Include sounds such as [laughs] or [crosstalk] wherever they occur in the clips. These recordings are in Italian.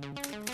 Thank you.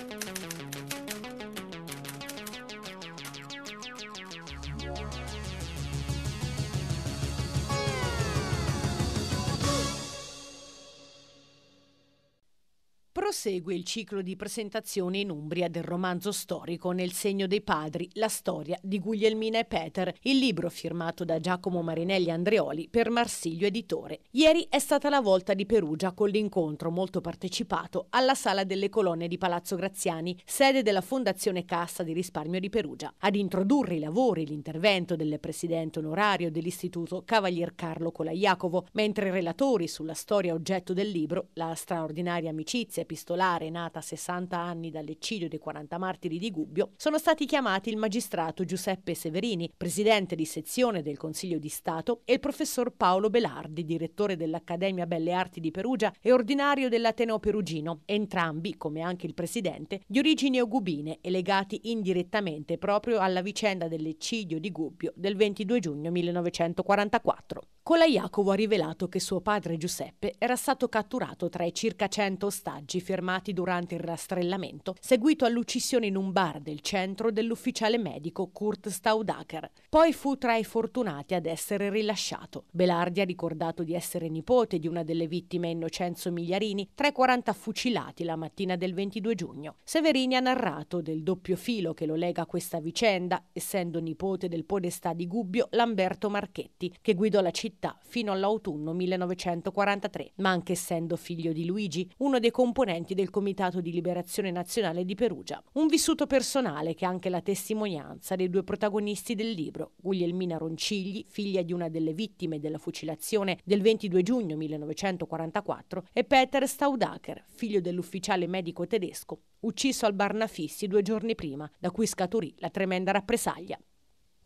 Prosegue il ciclo di presentazione in Umbria del romanzo storico Nel segno dei padri, la storia di Guglielmina e Peter, il libro firmato da Giacomo Marinelli Andreoli per Marsiglio Editore. Ieri è stata la volta di Perugia con l'incontro molto partecipato alla Sala delle Colonne di Palazzo Graziani, sede della Fondazione Cassa di Risparmio di Perugia. Ad introdurre i lavori l'intervento del presidente onorario dell'Istituto Cavalier Carlo Colaiacovo, mentre i relatori sulla storia oggetto del libro, la straordinaria amicizia e epistolare nata a 60 anni dall'eccidio dei 40 martiri di Gubbio, sono stati chiamati il magistrato Giuseppe Severini, presidente di sezione del Consiglio di Stato, e il professor Paolo Belardi, direttore dell'Accademia Belle Arti di Perugia e ordinario dell'Ateneo Perugino, entrambi, come anche il presidente, di origini ogubine e legati indirettamente proprio alla vicenda dell'eccidio di Gubbio del 22 giugno 1944. Nicola Jacovo ha rivelato che suo padre Giuseppe era stato catturato tra i circa 100 ostaggi fermati durante il rastrellamento, seguito all'uccisione in un bar del centro dell'ufficiale medico Kurt Staudacher. Poi fu tra i fortunati ad essere rilasciato. Belardi ha ricordato di essere nipote di una delle vittime Innocenzo Migliarini, tra i 40 fucilati la mattina del 22 giugno. Severini ha narrato del doppio filo che lo lega a questa vicenda, essendo nipote del podestà di Gubbio Lamberto Marchetti, che guidò la città città fino all'autunno 1943, ma anche essendo figlio di Luigi, uno dei componenti del Comitato di Liberazione Nazionale di Perugia. Un vissuto personale che è anche la testimonianza dei due protagonisti del libro, Guglielmina Roncigli, figlia di una delle vittime della fucilazione del 22 giugno 1944, e Peter Staudacher, figlio dell'ufficiale medico tedesco, ucciso al Barnafissi due giorni prima, da cui scaturì la tremenda rappresaglia.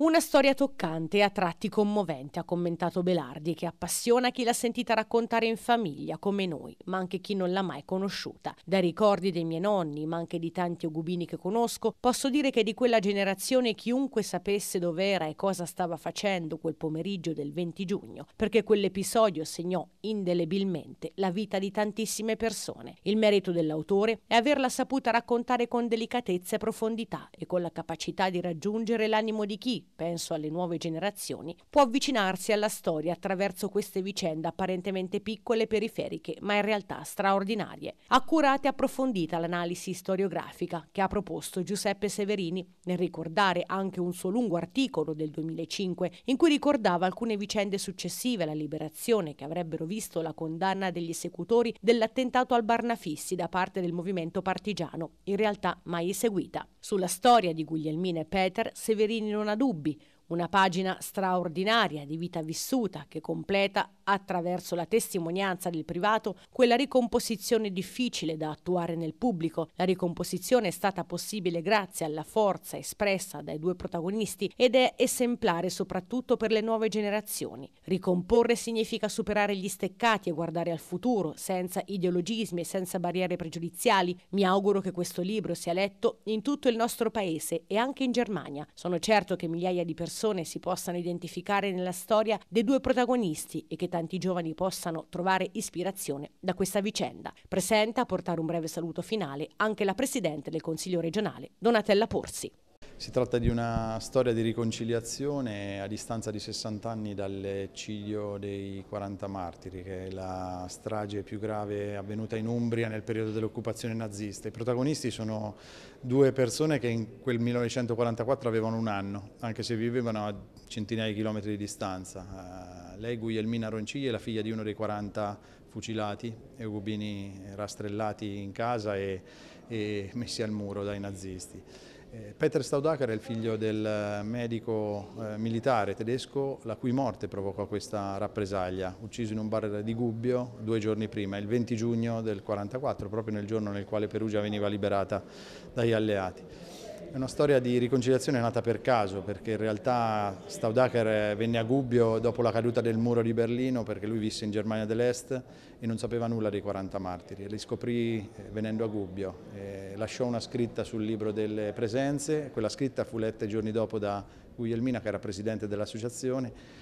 Una storia toccante e a tratti commovente, ha commentato Belardi, che appassiona chi l'ha sentita raccontare in famiglia, come noi, ma anche chi non l'ha mai conosciuta. Dai ricordi dei miei nonni, ma anche di tanti ogubini che conosco, posso dire che di quella generazione chiunque sapesse dov'era e cosa stava facendo quel pomeriggio del 20 giugno, perché quell'episodio segnò indelebilmente la vita di tantissime persone. Il merito dell'autore è averla saputa raccontare con delicatezza e profondità e con la capacità di raggiungere l'animo di chi, penso alle nuove generazioni, può avvicinarsi alla storia attraverso queste vicende apparentemente piccole e periferiche, ma in realtà straordinarie. Accurata e approfondita l'analisi storiografica che ha proposto Giuseppe Severini nel ricordare anche un suo lungo articolo del 2005 in cui ricordava alcune vicende successive alla liberazione che avrebbero visto la condanna degli esecutori dell'attentato al Barnafissi da parte del movimento partigiano, in realtà mai eseguita. Sulla storia di Guglielmina e Peter Severini non ha dubbi dubbi una pagina straordinaria di vita vissuta che completa attraverso la testimonianza del privato quella ricomposizione difficile da attuare nel pubblico. La ricomposizione è stata possibile grazie alla forza espressa dai due protagonisti ed è esemplare soprattutto per le nuove generazioni. Ricomporre significa superare gli steccati e guardare al futuro, senza ideologismi e senza barriere pregiudiziali. Mi auguro che questo libro sia letto in tutto il nostro paese e anche in Germania. Sono certo che migliaia di persone persone si possano identificare nella storia dei due protagonisti e che tanti giovani possano trovare ispirazione da questa vicenda. Presenta a portare un breve saluto finale anche la Presidente del Consiglio regionale, Donatella Porsi. Si tratta di una storia di riconciliazione a distanza di 60 anni dall'eccidio dei 40 martiri, che è la strage più grave avvenuta in Umbria nel periodo dell'occupazione nazista. I protagonisti sono due persone che in quel 1944 avevano un anno, anche se vivevano a centinaia di chilometri di distanza. Eh, lei, Guglielmina Ronciglia, è la figlia di uno dei 40 fucilati e ubini rastrellati in casa e, e messi al muro dai nazisti. Eh, Peter Staudacher è il figlio del eh, medico eh, militare tedesco la cui morte provocò questa rappresaglia, ucciso in un bar di Gubbio due giorni prima, il 20 giugno del 1944, proprio nel giorno nel quale Perugia veniva liberata dagli alleati. È una storia di riconciliazione nata per caso, perché in realtà Staudacher venne a Gubbio dopo la caduta del muro di Berlino, perché lui visse in Germania dell'Est e non sapeva nulla dei 40 martiri. li scoprì eh, venendo a Gubbio. E lasciò una scritta sul libro delle presenze, quella scritta fu letta i giorni dopo da Guglielmina, che era presidente dell'associazione,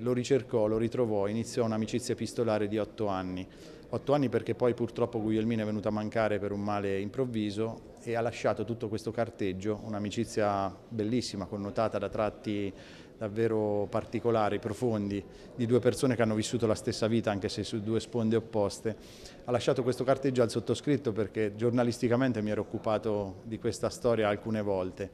lo ricercò, lo ritrovò, iniziò un'amicizia epistolare di otto anni otto anni perché poi purtroppo Guglielmina è venuta a mancare per un male improvviso e ha lasciato tutto questo carteggio, un'amicizia bellissima, connotata da tratti davvero particolari, profondi, di due persone che hanno vissuto la stessa vita anche se su due sponde opposte. Ha lasciato questo carteggio al sottoscritto perché giornalisticamente mi ero occupato di questa storia alcune volte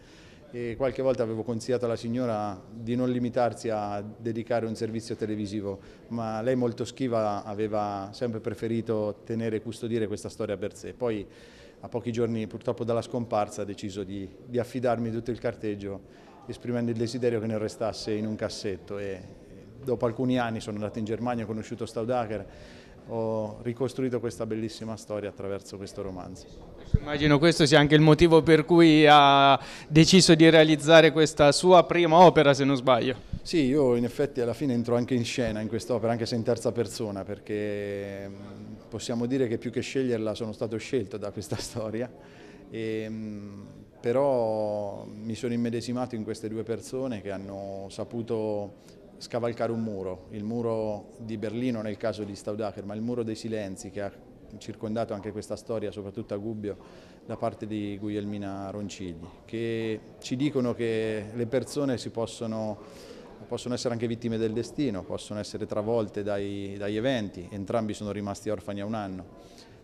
e qualche volta avevo consigliato alla signora di non limitarsi a dedicare un servizio televisivo, ma lei molto schiva aveva sempre preferito tenere e custodire questa storia per sé. Poi a pochi giorni purtroppo dalla scomparsa ha deciso di, di affidarmi tutto il carteggio esprimendo il desiderio che ne restasse in un cassetto e dopo alcuni anni sono andato in Germania, ho conosciuto Staudacher, ho ricostruito questa bellissima storia attraverso questo romanzo. Immagino questo sia anche il motivo per cui ha deciso di realizzare questa sua prima opera, se non sbaglio. Sì, io in effetti alla fine entro anche in scena in quest'opera, anche se in terza persona, perché mm, possiamo dire che più che sceglierla sono stato scelto da questa [laughs] storia. E, ehm, però mi sono immedesimato in queste due persone che hanno saputo scavalcare un muro, il muro di Berlino nel caso di Staudacher, ma il muro dei silenzi che ha circondato anche questa storia, soprattutto a Gubbio, da parte di Guglielmina Roncigli, che ci dicono che le persone possono, possono, essere anche vittime del destino, possono essere travolte dai, dagli eventi, entrambi sono rimasti orfani a un anno,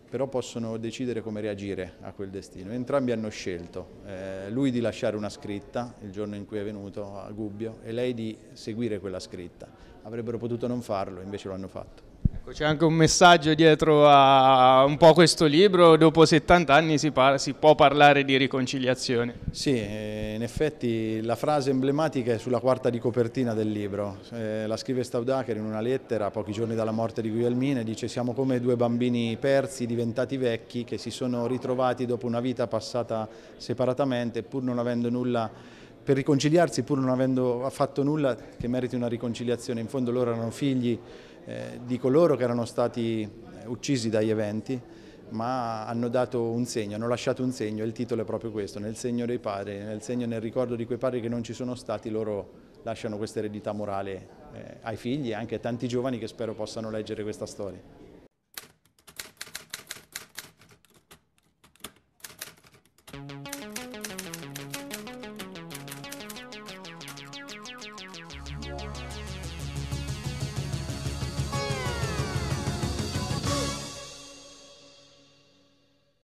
però possono decidere come reagire a quel destino. Entrambi hanno scelto, eh, lui di lasciare una scritta il giorno in cui è venuto a Gubbio e lei di seguire quella scritta. Avrebbero potuto non farlo, invece lo hanno fatto. Ecco, c'è anche un messaggio dietro a un po' questo libro, dopo 70 anni si, par si, può parlare di riconciliazione. Sì, eh, in effetti la frase emblematica è sulla quarta di copertina del libro. Eh, la scrive Staudacher in una lettera pochi giorni dalla morte di Guglielmine, dice siamo come due bambini persi diventati vecchi che si sono ritrovati dopo una vita passata separatamente pur non avendo nulla per riconciliarsi pur non avendo fatto nulla che meriti una riconciliazione. In fondo loro erano figli eh, di coloro che erano stati eh, uccisi dagli eventi, ma hanno dato un segno, hanno lasciato un segno, e il titolo è proprio questo, nel segno dei padri, nel segno, nel ricordo di quei padri che non ci sono stati, loro lasciano questa eredità morale eh, ai figli e anche a tanti giovani che spero possano leggere questa storia.